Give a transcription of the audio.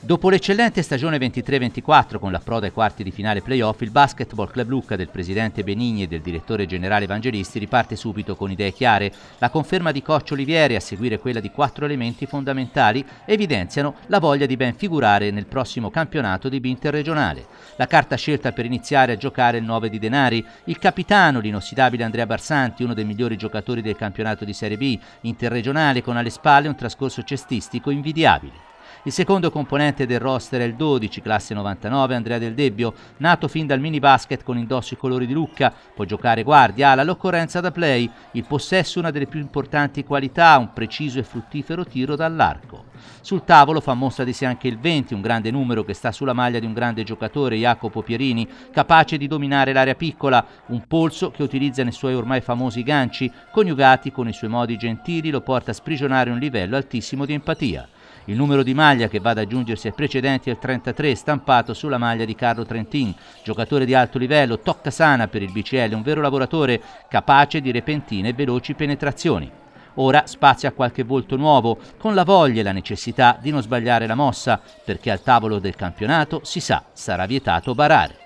Dopo l'eccellente stagione 23-24 con la proda ai quarti di finale playoff, il Basketball Club Lucca del presidente Benigni e del direttore generale Evangelisti riparte subito con idee chiare. La conferma di Coccio Olivieri a seguire quella di quattro elementi fondamentali evidenziano la voglia di ben figurare nel prossimo campionato di B interregionale. La carta scelta per iniziare a giocare è il 9 di denari, il capitano, l'inossidabile Andrea Barsanti, uno dei migliori giocatori del campionato di Serie B interregionale con alle spalle un trascorso cestistico invidiabile. Il secondo componente del roster è il 12, classe 99, Andrea Del Debbio, nato fin dal mini basket con indosso i colori di Lucca, può giocare guardia, alla l'occorrenza da play, il possesso una delle più importanti qualità, un preciso e fruttifero tiro dall'arco. Sul tavolo fa mostra di sé anche il 20, un grande numero che sta sulla maglia di un grande giocatore, Jacopo Pierini, capace di dominare l'area piccola, un polso che utilizza nei suoi ormai famosi ganci, coniugati con i suoi modi gentili lo porta a sprigionare un livello altissimo di empatia il numero di maglia che va ad aggiungersi ai precedenti è il 33 stampato sulla maglia di Carlo Trentin, giocatore di alto livello, tocca sana per il BCL, un vero lavoratore capace di repentine e veloci penetrazioni. Ora spazia qualche volto nuovo, con la voglia e la necessità di non sbagliare la mossa, perché al tavolo del campionato si sa sarà vietato barare.